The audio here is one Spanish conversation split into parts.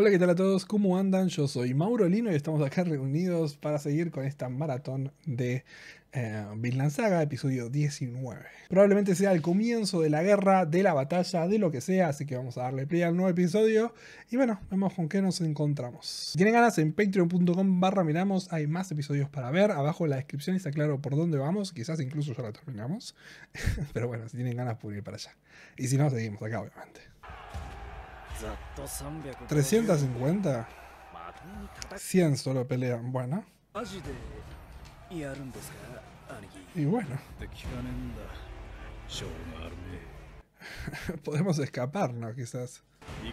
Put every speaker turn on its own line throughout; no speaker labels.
Hola, ¿qué tal a todos? ¿Cómo andan? Yo soy Mauro Lino y estamos acá reunidos para seguir con esta maratón de eh, Vinland Saga, episodio 19. Probablemente sea el comienzo de la guerra, de la batalla, de lo que sea, así que vamos a darle play al nuevo episodio y bueno, vemos con qué nos encontramos. Si tienen ganas, en patreon.com barra miramos, hay más episodios para ver, abajo en la descripción está claro por dónde vamos, quizás incluso ya lo terminamos, pero bueno, si tienen ganas, pueden ir para allá. Y si no, seguimos acá, obviamente. 350. 100 solo pelean. Bueno. Y bueno. Podemos escapar, ¿no? quizás.
Uh.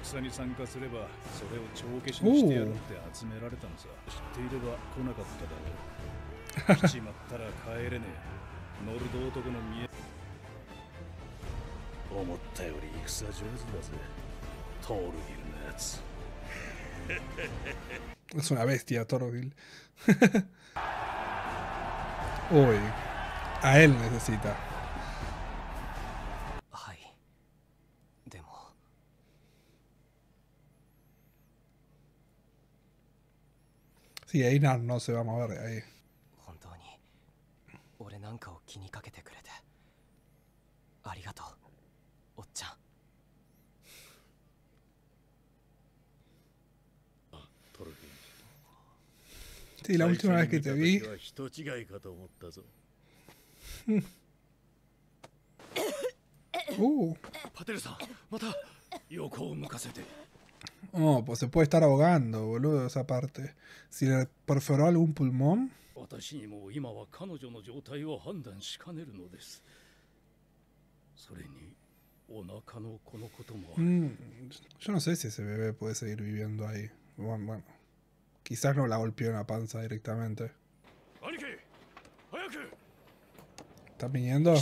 Es una bestia, toroville Uy, a él necesita. Sí, ahí no, se va a mover ahí. Sí, la última vez que te vi. Oh, pues se puede estar ahogando, boludo, esa parte. Si le perforó algún pulmón.
Mm,
yo no sé si ese bebé puede seguir viviendo ahí. bueno. Quizás no la golpeó en la panza directamente. está viniendo?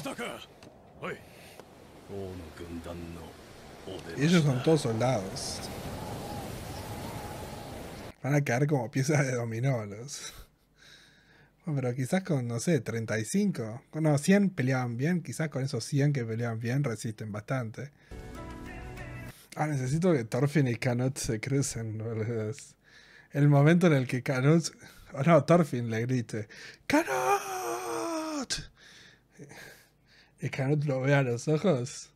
Ellos son todos soldados. Van a caer como piezas de dominó pero quizás con, no sé, 35. Bueno, 100 peleaban bien. Quizás con esos 100 que pelean bien resisten bastante. Ah, necesito que Thorfinn y Canot se crucen. ¿no? el momento en el que Canut, ahora oh no, le grite, ¡Canut! Y Canut lo ve a los ojos.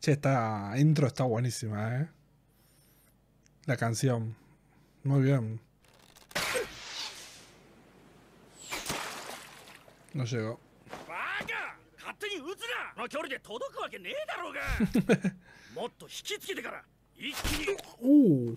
Che, esta intro está buenísima, ¿eh? La canción. Muy bien. No llegó.
uh.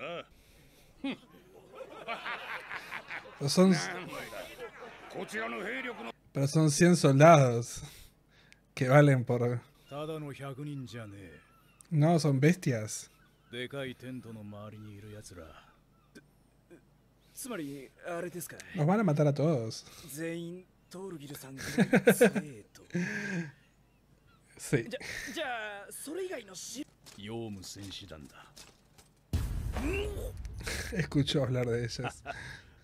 Ah. son...
Pero son 100 soldados que valen por... No, son bestias. Nos van a matar a todos
ヨウ戦士団だ。
Escucho hablar de ellas.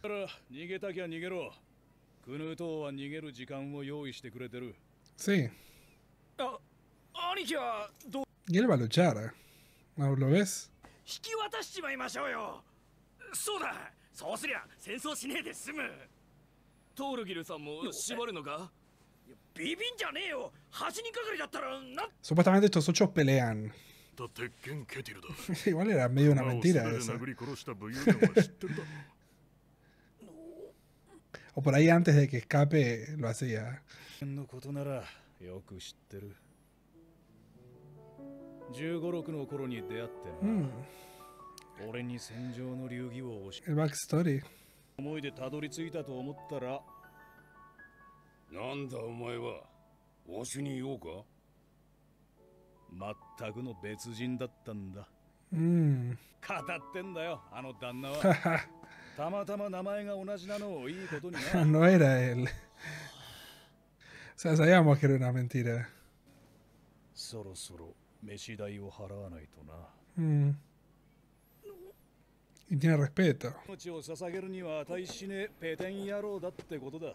ら逃げたきゃ逃げろ。クヌーは逃げる時間を用意してくれてる。Sí. あ、兄貴はどう
Y él va a luchar. r lo ves?
引き渡しちまいましょうよ。そうだ。そうすりゃ戦争しねえで済む。トールギルさんも縛るのかビビンじゃねえよ。8人かかりだったらな。
そばた u e s t a m e n t e Igual era medio una mentira o por ahí antes de que escape lo hacía.
15 hmm.
backstory.
全くの別人だったんだ
うん
語ってんだよあの旦那は たまたま名前が同じなのをいいことに no
era él o sea s a b í a m o
そろそろ飯代を払わないとな
うんい tiene respeto
命を捧げるには値しねペテン野郎だってことだ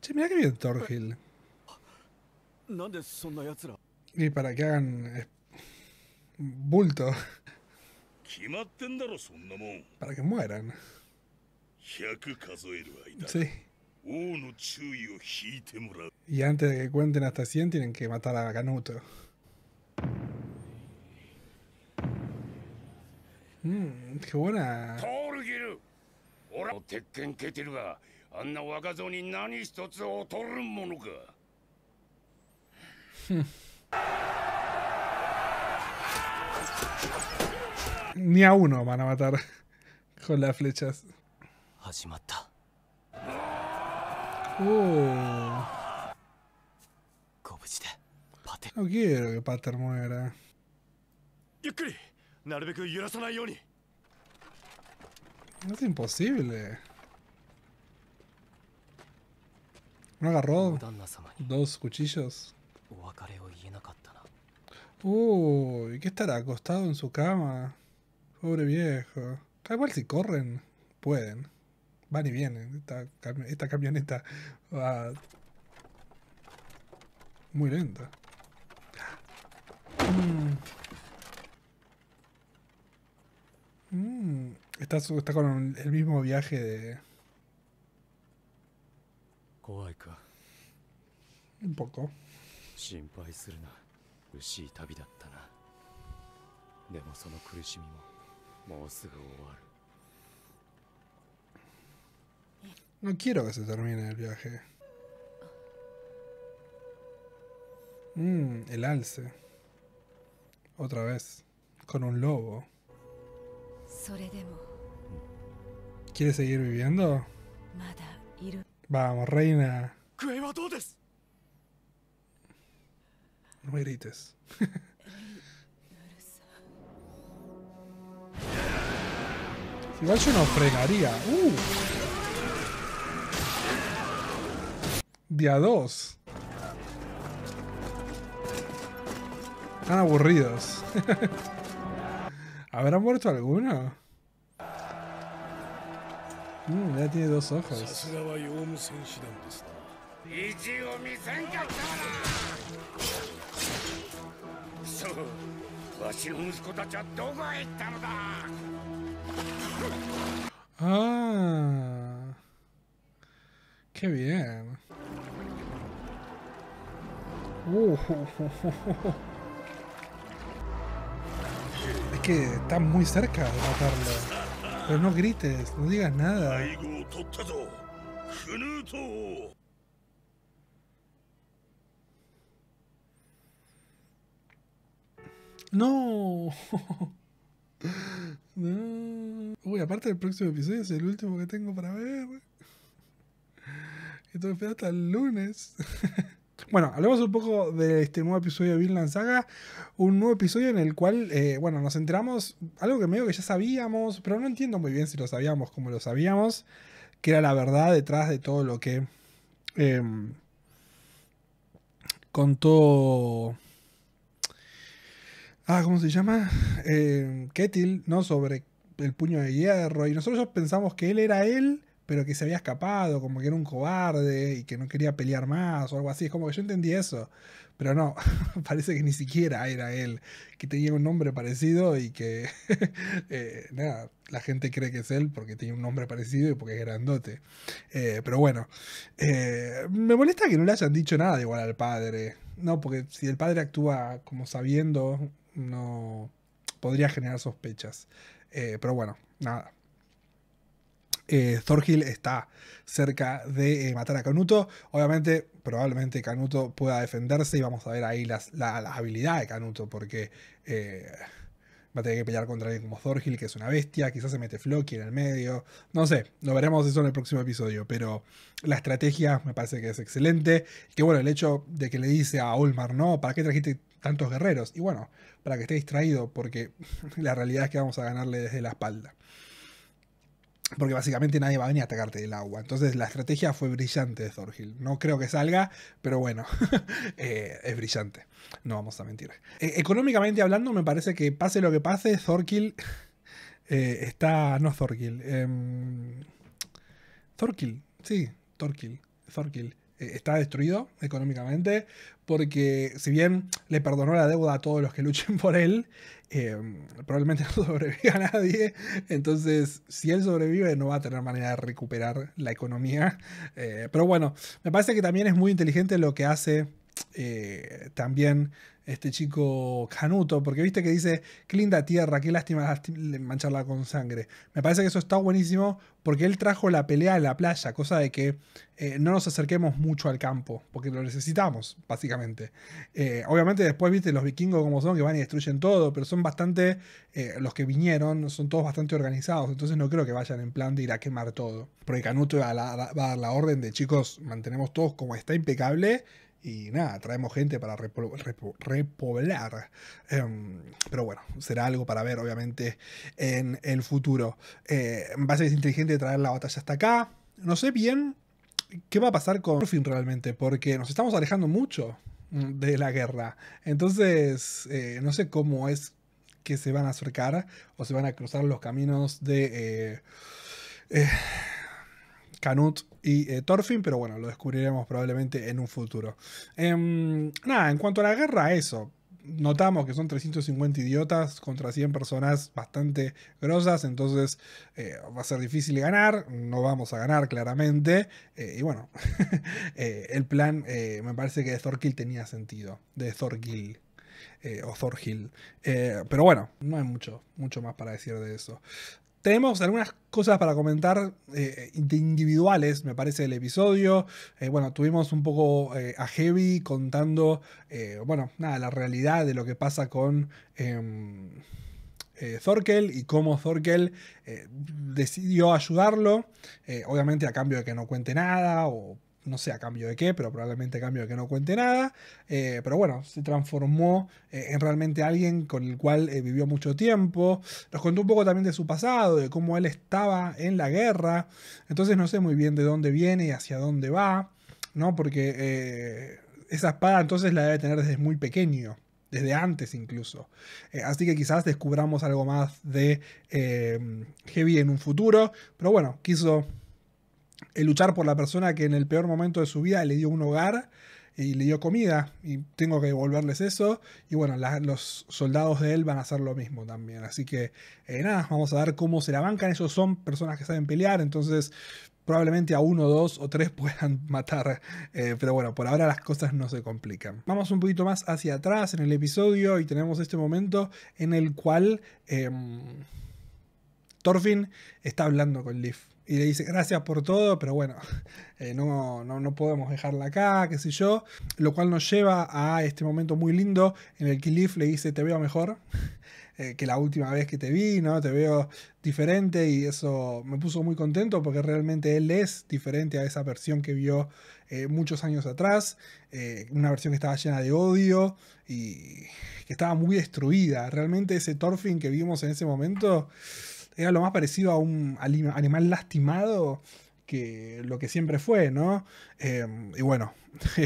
Che mira que bien Thorhill. Y para que hagan eh, bulto. Para que mueran. Sí. Y antes de que cuenten hasta 100 tienen que matar a Kanuto Mmm, qué buena.
の鉄拳ケテルがあんな若造に何一つを取るものか
Ni a uno van a matar con las flechas. Oh. No quiero que Pater muera. Es imposible. No agarró dos cuchillos. Uy, ¿qué estará acostado en su cama? Pobre viejo. Tal cual si corren, pueden. Van y vienen. Esta, camioneta va muy lenta. Mm. está, con el mismo viaje de. Un poco. No quiero que se termine el viaje. Mm, el alce. Otra vez. Con un lobo. ¿Quieres seguir viviendo? Vamos, reina. No me grites. Igual yo no fregaría. Uh. Día 2. tan aburridos. ¿Habrá muerto alguno? Mm, ya tiene dos ojos. Ah, qué bien. Uh, que está muy cerca de matarlo. Pero no grites, no digas nada. No. no. Uy, aparte del próximo episodio es el último que tengo para ver. Y tengo que esperar hasta el lunes. Bueno, hablemos un poco de este nuevo episodio de Vinland Saga. Un nuevo episodio en el cual, eh, bueno, nos enteramos, algo que medio que ya sabíamos, pero no entiendo muy bien si lo sabíamos como lo sabíamos, que era la verdad detrás de todo lo que em, contó... Ah, ¿cómo se llama? Em, Ketil, ¿no? Sobre el puño de hierro. Y nosotros pensamos que él era él pero que se había escapado, como que era un cobarde y que no quería pelear más o algo así. Es como que yo entendí eso, pero no, parece que ni siquiera era él, que tenía un nombre parecido y que, eh, nada, la gente cree que es él porque tiene un nombre parecido y porque es grandote. Eh, pero bueno, eh, me molesta que no le hayan dicho nada igual al padre, no, porque si el padre actúa como sabiendo, no podría generar sospechas. pero bueno, nada, eh, Thorgil está cerca de eh, matar a Canuto. Obviamente, probablemente Canuto pueda defenderse y vamos a ver ahí las, la, habilidad de Canuto, porque eh, va a tener que pelear contra alguien como Thorgil, que es una bestia. Quizás se mete Floki en el medio. No sé, lo veremos eso en el próximo episodio. Pero la estrategia me parece que es excelente. Que bueno, el hecho de que le dice a Olmar, no, ¿para qué trajiste tantos guerreros? Y bueno, para que esté distraído, porque la realidad es que vamos a ganarle desde la espalda. Porque básicamente nadie va a venir a atacarte del agua. Entonces la estrategia fue brillante de No creo que salga, pero bueno, eh, es brillante. No vamos a mentir. E, económicamente hablando, me parece que pase lo que pase, Thorkill eh, está... No Thorkill. Thorkill, em, sí, Thorkill. Thorkill. Eh, está destruido económicamente, porque si bien le perdonó la deuda a todos los que luchen por él, eh, probablemente no sobreviva a nadie. Entonces, si él sobrevive, no va a tener manera de recuperar la economía. Eh, pero bueno, me parece que también es muy inteligente lo que hace eh, también este chico Canuto, porque viste que dice, qué linda tierra, qué lástima mancharla con sangre. Me parece que eso está buenísimo porque él trajo la pelea a la playa, cosa de que eh, no nos acerquemos mucho al campo, porque lo necesitamos, básicamente. Eh, obviamente después viste los vikingos como son, que van y destruyen todo, pero son bastante, los que vinieron, son todos bastante organizados, entonces no creo que vayan en plan de ir a quemar todo, porque Canuto va a, va a dar la orden de chicos, mantenemos todos como está impecable y nada, traemos gente para repoblar. Em, pero bueno, será algo para ver, obviamente, en el futuro. va eh, a ser inteligente traer la batalla hasta acá. No sé bien qué va a pasar con Morfin realmente, porque nos estamos alejando mucho mm, de la guerra. Entonces, eh, no sé cómo es que se van a acercar o se van a cruzar los caminos de... Eh, eh Canut y eh, Thorfinn, pero bueno, lo descubriremos probablemente en un futuro. Em, nada, en cuanto a la guerra, eso notamos que son 350 idiotas contra 100 personas bastante grosas, entonces eh, va a ser difícil ganar, no vamos a ganar claramente, eh, y bueno, el plan me parece que de Thorkill tenía sentido, de Thorkill. o Thorhill. pero bueno, no hay mucho, mucho más para decir de eso tenemos algunas cosas para comentar eh, individuales, me parece, el episodio. Eh, bueno, tuvimos un poco eh, a Heavy contando, bueno, nada, la realidad de lo que pasa con... Em, Thorkel y cómo Zorkel decidió ayudarlo, obviamente a cambio de que no cuente nada o no sé a cambio de qué, pero probablemente a cambio de que no cuente nada. Eh, pero bueno, se transformó eh, en realmente alguien con el cual eh, vivió mucho tiempo. Nos contó un poco también de su pasado, de cómo él estaba en la guerra. Entonces no sé muy bien de dónde viene y hacia dónde va, ¿no? Porque esa espada entonces la debe tener desde muy pequeño desde antes incluso. así que quizás descubramos algo más de Heavy en un futuro, pero bueno, quiso el luchar por la persona que en el peor momento de su vida le dio un hogar y le dio comida y tengo que devolverles eso y bueno los soldados de él van a hacer lo mismo también así que eh, nada vamos a ver cómo se la bancan ellos son personas que saben pelear entonces probablemente a uno, dos o tres puedan matar. Eh, pero bueno, por ahora las cosas no se complican. Vamos un poquito más hacia atrás en el episodio y tenemos este momento en el cual eh, Thorfinn está hablando con Leaf y le dice gracias por todo, pero bueno, eh, no, no, no, podemos dejarla acá, qué sé yo. Lo cual nos lleva a este momento muy lindo en el que Leaf le dice te veo mejor eh, que la última vez que te vi, ¿no? Te veo diferente y eso me puso muy contento porque realmente él es diferente a esa versión que vio eh, muchos años atrás, una versión que estaba llena de odio y que estaba muy destruida. Realmente ese Thorfinn que vimos en ese momento era lo más parecido a un animal lastimado que lo que siempre fue, ¿no? Em, y bueno,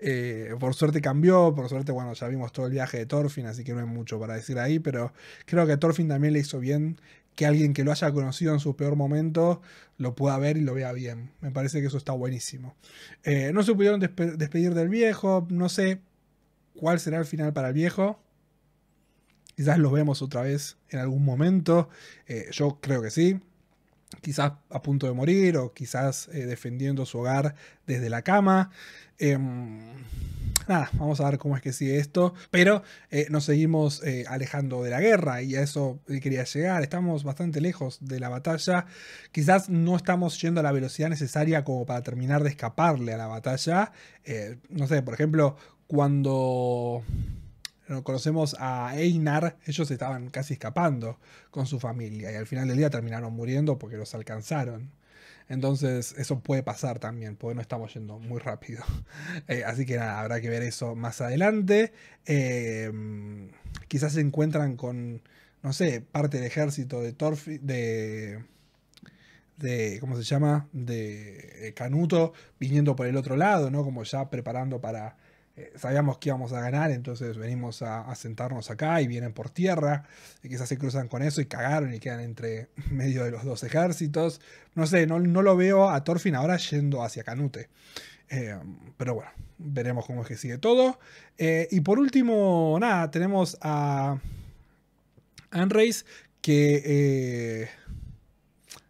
eh, por suerte cambió, por suerte, bueno, ya vimos todo el viaje de Thorfinn, así que no hay mucho para decir ahí, pero creo que Thorfinn también le hizo bien que alguien que lo haya conocido en su peor momento lo pueda ver y lo vea bien. Me parece que eso está buenísimo. Eh, no se pudieron despedir del viejo, no sé cuál será el final para el viejo. Quizás los vemos otra vez en algún momento. Eh, yo creo que sí. Quizás a punto de morir o quizás eh, defendiendo su hogar desde la cama. Em, nada, vamos a ver cómo es que sigue esto. Pero eh, nos seguimos alejando de la guerra y a eso quería llegar. Estamos bastante lejos de la batalla. Quizás no estamos yendo a la velocidad necesaria como para terminar de escaparle a la batalla. no sé, por ejemplo, cuando conocemos a Einar, ellos estaban casi escapando con su familia y al final del día terminaron muriendo porque los alcanzaron. Entonces eso puede pasar también, porque no estamos yendo muy rápido. Eh, así que nada, habrá que ver eso más adelante. Em, quizás se encuentran con, no sé, parte del ejército de Torfi, de, de, ¿cómo se llama? De eh, Canuto, viniendo por el otro lado, ¿no? Como ya preparando para eh, sabíamos que íbamos a ganar, entonces venimos a, sentarnos acá y vienen por tierra, y quizás se cruzan con eso y cagaron y quedan entre medio de los dos ejércitos. No sé, no, no lo veo a Thorfinn ahora yendo hacia Canute. Eh, pero bueno, veremos cómo es que sigue todo. Eh, y por último, nada, tenemos a Anreis que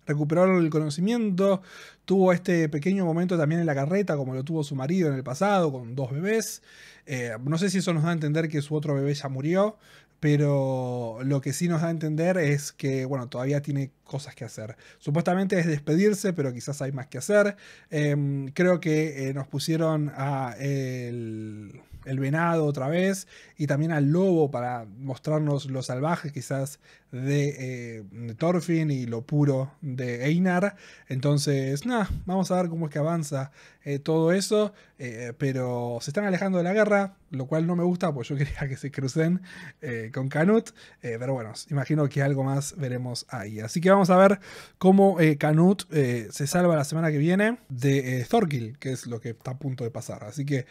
recuperaron el conocimiento, tuvo este pequeño momento también en la carreta, como lo tuvo su marido en el pasado, con dos bebés. Eh, no sé si eso nos da a entender que su otro bebé ya murió, pero lo que sí nos da a entender es que, bueno, todavía tiene cosas que hacer. Supuestamente es despedirse, pero quizás hay más que hacer. Em, creo que eh, nos pusieron a el el venado otra vez y también al lobo para mostrarnos lo salvaje quizás de, eh, Thorfinn y lo puro de Einar. Entonces, nada, vamos a ver cómo es que avanza eh, todo eso, eh, pero se están alejando de la guerra, lo cual no me gusta, pues yo quería que se crucen eh, con Canut, eh, pero bueno, imagino que algo más veremos ahí. Así que vamos a ver cómo eh, Canut se salva la semana que viene de Thorkill, que es lo que está a punto de pasar. Así que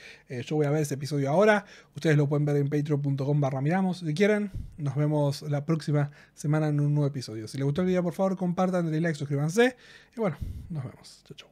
yo voy a ver ese episodio ahora, ustedes lo pueden ver en patreon.com barra miramos si quieren. Nos vemos la próxima semana en un nuevo episodio. Si les gustó el video, por favor, compartan, denle like, suscríbanse y bueno, nos vemos. Chau, chau.